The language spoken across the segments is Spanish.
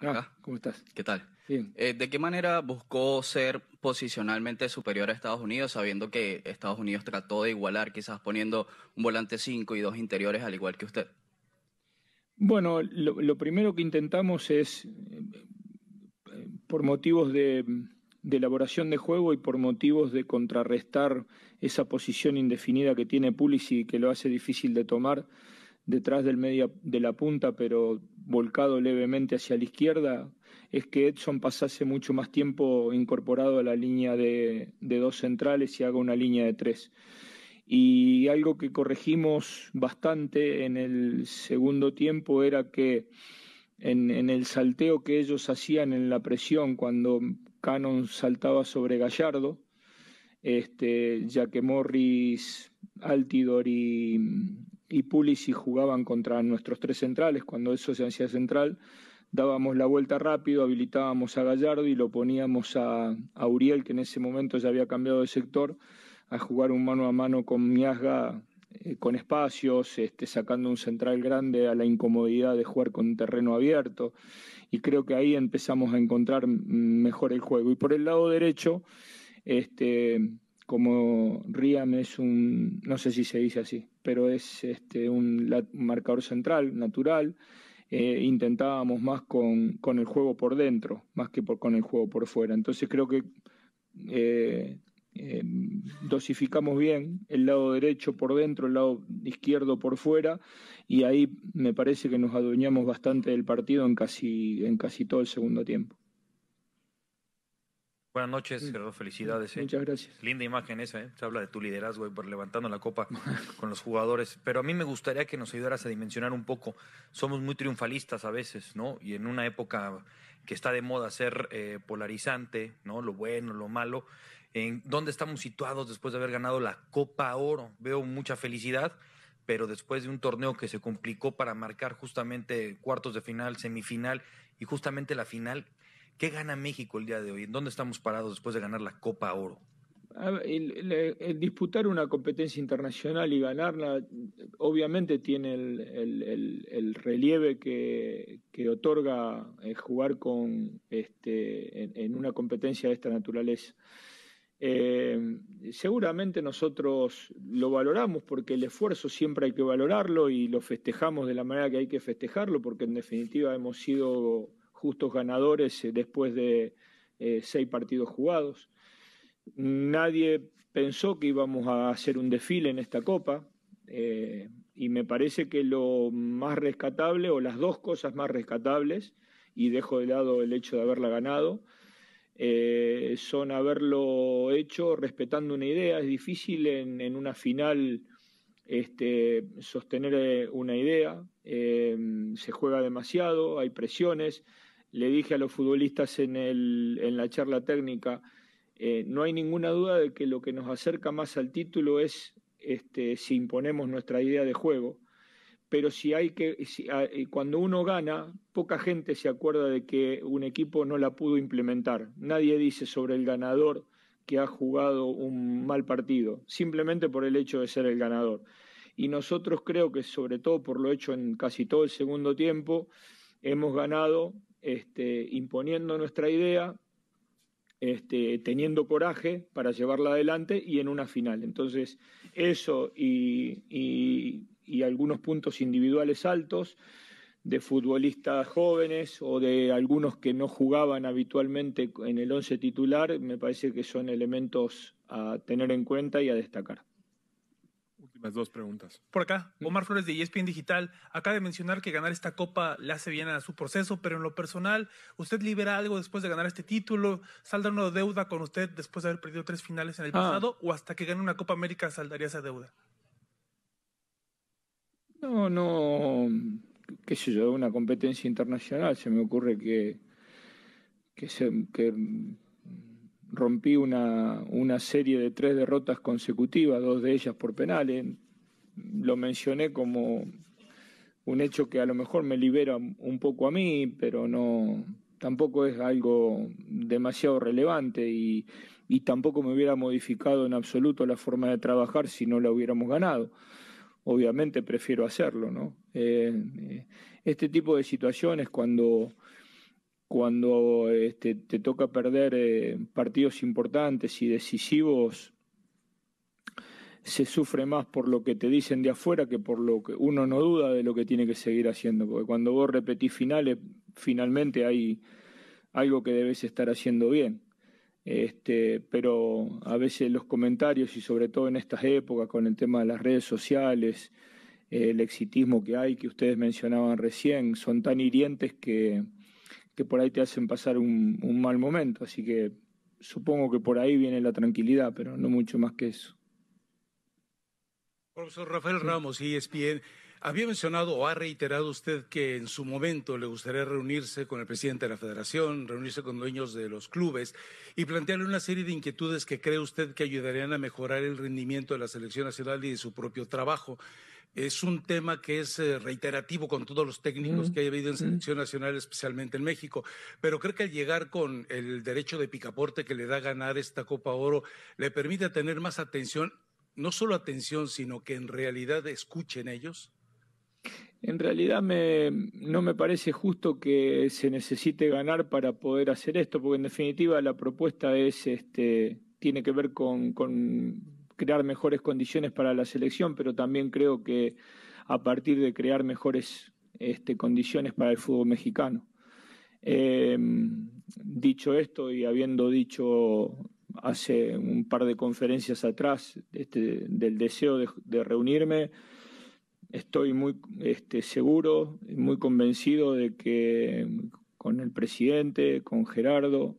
Ah, ¿Cómo estás? ¿Qué tal? Eh, ¿De qué manera buscó ser posicionalmente superior a Estados Unidos, sabiendo que Estados Unidos trató de igualar, quizás poniendo un volante 5 y dos interiores al igual que usted? Bueno, lo, primero que intentamos es, eh, por motivos de, elaboración de juego y por motivos de contrarrestar esa posición indefinida que tiene Pulis y que lo hace difícil de tomar, detrás del medio de la punta, pero volcado levemente hacia la izquierda, es que Edson pasase mucho más tiempo incorporado a la línea de, dos centrales y haga una línea de tres. Y algo que corregimos bastante en el segundo tiempo era que en, el salteo que ellos hacían en la presión cuando Cannon saltaba sobre Gallardo, este, ya que Morris, Altidor y, y Pulisic jugaban contra nuestros tres centrales, cuando eso se hacía central, dábamos la vuelta rápido, habilitábamos a Gallardo y lo poníamos a, Uriel, que en ese momento ya había cambiado de sector, a jugar un mano a mano con Miasga, eh, con espacios, este, sacando un central grande a la incomodidad de jugar con terreno abierto. Y creo que ahí empezamos a encontrar mejor el juego. Y por el lado derecho, este, como Riam es un, no sé si se dice así, pero es este, un, marcador central, natural, eh, intentábamos más con, el juego por dentro, más que por, con el juego por fuera. Entonces creo que eh, eh, dosificamos bien el lado derecho por dentro, el lado izquierdo por fuera, y ahí me parece que nos adueñamos bastante del partido en casi, en casi todo el segundo tiempo. Buenas noches, Gerardo. Felicidades. Eh. Muchas gracias. Linda imagen esa, ¿eh? Se habla de tu liderazgo y eh, por levantando la copa con los jugadores. Pero a mí me gustaría que nos ayudaras a dimensionar un poco. Somos muy triunfalistas a veces, ¿no? Y en una época que está de moda ser eh, polarizante, ¿no? Lo bueno, lo malo. ¿En dónde estamos situados después de haber ganado la Copa Oro? Veo mucha felicidad, pero después de un torneo que se complicó para marcar justamente cuartos de final, semifinal y justamente la final, ¿Qué gana México el día de hoy? ¿En dónde estamos parados después de ganar la Copa Oro? disputar una competencia internacional y ganarla obviamente tiene el, relieve que, otorga eh, jugar con este, en, una competencia de esta naturaleza. Eh, seguramente nosotros lo valoramos porque el esfuerzo siempre hay que valorarlo y lo festejamos de la manera que hay que festejarlo porque en definitiva hemos sido justos ganadores eh, después de eh, seis partidos jugados. Nadie pensó que íbamos a hacer un desfile en esta Copa eh, y me parece que lo más rescatable o las dos cosas más rescatables, y dejo de lado el hecho de haberla ganado, son haberlo hecho respetando una idea. Es difícil en, una final este, sostener una idea, se juega demasiado, hay presiones, le dije a los futbolistas en, la charla técnica, eh, no hay ninguna duda de que lo que nos acerca más al título es este, si imponemos nuestra idea de juego. Pero si hay que, ah, eh, cuando uno gana, poca gente se acuerda de que un equipo no la pudo implementar. Nadie dice sobre el ganador que ha jugado un mal partido, simplemente por el hecho de ser el ganador. Y nosotros creo que sobre todo por lo hecho en casi todo el segundo tiempo, hemos ganado este, imponiendo nuestra idea, este, teniendo coraje para llevarla adelante y en una final. Entonces, eso y, y algunos puntos individuales altos de futbolistas jóvenes o de algunos que no jugaban habitualmente en el once titular, me parece que son elementos a tener en cuenta y a destacar. Las dos preguntas. Por acá, Omar Flores de ESPN Digital acaba de mencionar que ganar esta copa le hace bien a su proceso, pero en lo personal, ¿usted libera algo después de ganar este título? ¿Saldrá una deuda con usted después de haber perdido tres finales en el ah. pasado? ¿O hasta que gane una Copa América saldaría esa deuda? No, no, qué sé yo, una competencia internacional. Se me ocurre que, que, se, que rompí una, una serie de tres derrotas consecutivas, dos de ellas por penales. Lo mencioné como un hecho que a lo mejor me libera un poco a mí, pero no tampoco es algo demasiado relevante y, tampoco me hubiera modificado en absoluto la forma de trabajar si no la hubiéramos ganado. Obviamente prefiero hacerlo, ¿no? Eh, eh, este tipo de situaciones cuando cuando este, te toca perder eh, partidos importantes y decisivos, se sufre más por lo que te dicen de afuera que por lo que uno no duda de lo que tiene que seguir haciendo, porque cuando vos repetís finales, finalmente hay algo que debes estar haciendo bien. Este, pero a veces los comentarios y sobre todo en estas épocas con el tema de las redes sociales, eh, el exitismo que hay, que ustedes mencionaban recién, son tan hirientes que, que por ahí te hacen pasar un, mal momento. Así que supongo que por ahí viene la tranquilidad, pero no mucho más que eso. Profesor Rafael Ramos, ESPN. Había mencionado o ha reiterado usted que en su momento le gustaría reunirse con el presidente de la federación, reunirse con dueños de los clubes y plantearle una serie de inquietudes que cree usted que ayudarían a mejorar el rendimiento de la selección nacional y de su propio trabajo. Es un tema que es eh, reiterativo con todos los técnicos que ha habido en selección nacional, especialmente en México. Pero cree que al llegar con el derecho de picaporte que le da ganar esta Copa Oro, le permite tener más atención, no solo atención, sino que en realidad escuchen ellos. En realidad no me parece justo que se necesite ganar para poder hacer esto, porque en definitiva la propuesta es, este, tiene que ver con, crear mejores condiciones para la selección, pero también creo que a partir de crear mejores este, condiciones para el fútbol mexicano. Em, dicho esto y habiendo dicho hace un par de conferencias atrás este, del deseo de reunirme, estoy muy este, seguro, muy convencido de que con el presidente, con Gerardo,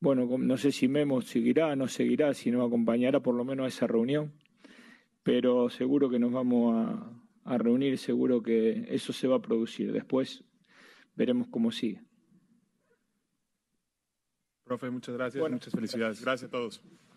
bueno, no sé si Memo seguirá, no seguirá, si nos acompañará por lo menos a esa reunión, pero seguro que nos vamos a, reunir, seguro que eso se va a producir. Después veremos cómo sigue. Profe, muchas gracias, muchas felicidades. gracias a todos.